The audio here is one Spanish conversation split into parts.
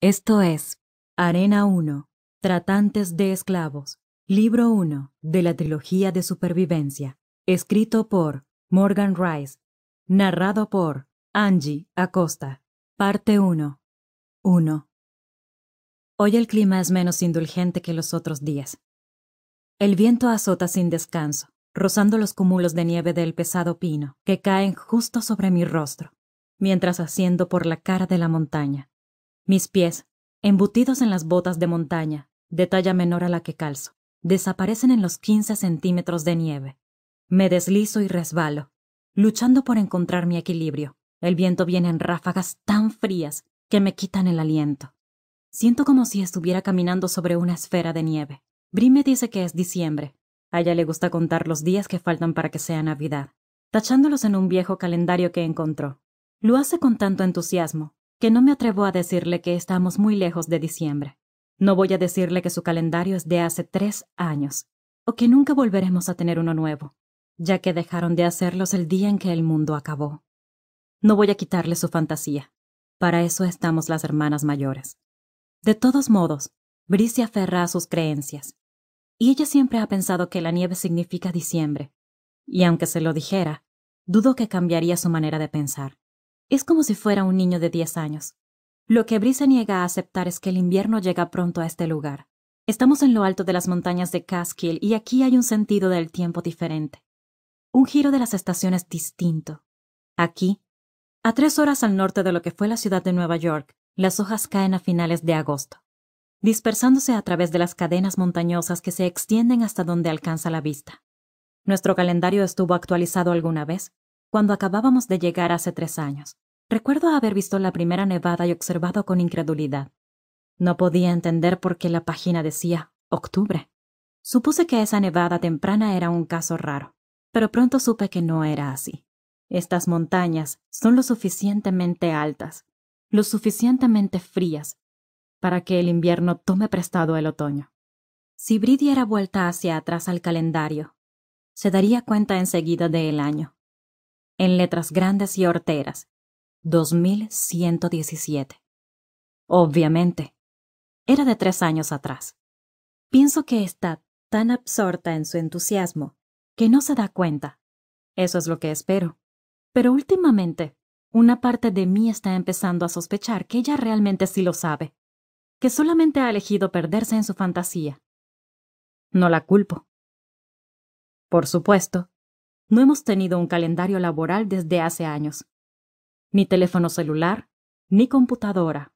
Esto es, Arena 1, Tratantes de Esclavos, libro 1 de la trilogía de supervivencia, escrito por Morgan Rice, narrado por Angie Acosta, parte 1. 1. Hoy el clima es menos indulgente que los otros días. El viento azota sin descanso, rozando los cúmulos de nieve del pesado pino que caen justo sobre mi rostro, mientras asciendo por la cara de la montaña. Mis pies, embutidos en las botas de montaña, de talla menor a la que calzo, desaparecen en los 15 centímetros de nieve. Me deslizo y resbalo, luchando por encontrar mi equilibrio. El viento viene en ráfagas tan frías que me quitan el aliento. Siento como si estuviera caminando sobre una esfera de nieve. Brime me dice que es diciembre. A ella le gusta contar los días que faltan para que sea Navidad, tachándolos en un viejo calendario que encontró. Lo hace con tanto entusiasmo que no me atrevo a decirle que estamos muy lejos de diciembre. No voy a decirle que su calendario es de hace tres años, o que nunca volveremos a tener uno nuevo, ya que dejaron de hacerlos el día en que el mundo acabó. No voy a quitarle su fantasía. Para eso estamos las hermanas mayores. De todos modos, Bricia aferra a sus creencias. Y ella siempre ha pensado que la nieve significa diciembre. Y aunque se lo dijera, dudo que cambiaría su manera de pensar. Es como si fuera un niño de 10 años. Lo que Brisa niega a aceptar es que el invierno llega pronto a este lugar. Estamos en lo alto de las montañas de Caskill y aquí hay un sentido del tiempo diferente. Un giro de las estaciones distinto. Aquí, a tres horas al norte de lo que fue la ciudad de Nueva York, las hojas caen a finales de agosto, dispersándose a través de las cadenas montañosas que se extienden hasta donde alcanza la vista. Nuestro calendario estuvo actualizado alguna vez, cuando acabábamos de llegar hace tres años. Recuerdo haber visto la primera nevada y observado con incredulidad. No podía entender por qué la página decía octubre. Supuse que esa nevada temprana era un caso raro, pero pronto supe que no era así. Estas montañas son lo suficientemente altas, lo suficientemente frías, para que el invierno tome prestado el otoño. Si Bridie era vuelta hacia atrás al calendario, se daría cuenta enseguida del año en letras grandes y horteras, 2117. Obviamente, era de tres años atrás. Pienso que está tan absorta en su entusiasmo que no se da cuenta. Eso es lo que espero. Pero últimamente, una parte de mí está empezando a sospechar que ella realmente sí lo sabe, que solamente ha elegido perderse en su fantasía. No la culpo. Por supuesto, no hemos tenido un calendario laboral desde hace años. Ni teléfono celular, ni computadora,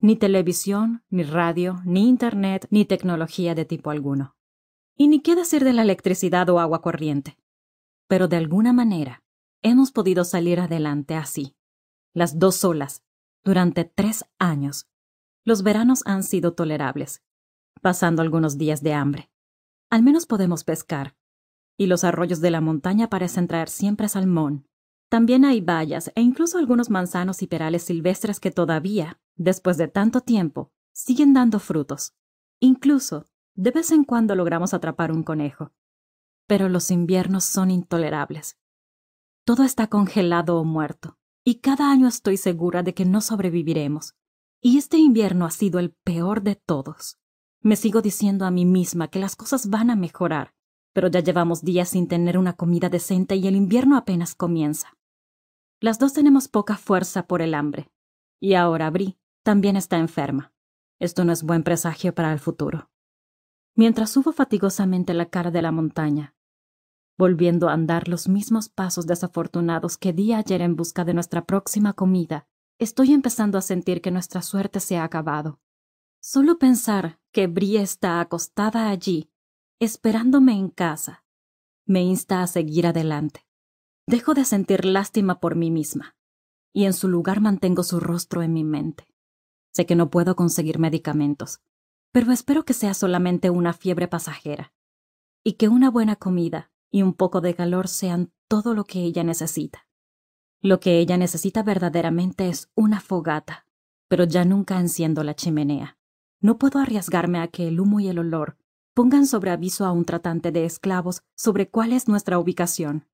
ni televisión, ni radio, ni internet, ni tecnología de tipo alguno. Y ni qué decir de la electricidad o agua corriente. Pero de alguna manera, hemos podido salir adelante así, las dos solas, durante tres años. Los veranos han sido tolerables, pasando algunos días de hambre. Al menos podemos pescar, y los arroyos de la montaña parecen traer siempre salmón. También hay bayas e incluso algunos manzanos y perales silvestres que todavía, después de tanto tiempo, siguen dando frutos. Incluso, de vez en cuando logramos atrapar un conejo. Pero los inviernos son intolerables. Todo está congelado o muerto, y cada año estoy segura de que no sobreviviremos. Y este invierno ha sido el peor de todos. Me sigo diciendo a mí misma que las cosas van a mejorar, pero ya llevamos días sin tener una comida decente y el invierno apenas comienza. Las dos tenemos poca fuerza por el hambre. Y ahora Bri también está enferma. Esto no es buen presagio para el futuro. Mientras subo fatigosamente la cara de la montaña, volviendo a andar los mismos pasos desafortunados que di ayer en busca de nuestra próxima comida, estoy empezando a sentir que nuestra suerte se ha acabado. Solo pensar que Brie está acostada allí esperándome en casa, me insta a seguir adelante. Dejo de sentir lástima por mí misma, y en su lugar mantengo su rostro en mi mente. Sé que no puedo conseguir medicamentos, pero espero que sea solamente una fiebre pasajera, y que una buena comida y un poco de calor sean todo lo que ella necesita. Lo que ella necesita verdaderamente es una fogata, pero ya nunca enciendo la chimenea. No puedo arriesgarme a que el humo y el olor Pongan sobre aviso a un tratante de esclavos sobre cuál es nuestra ubicación.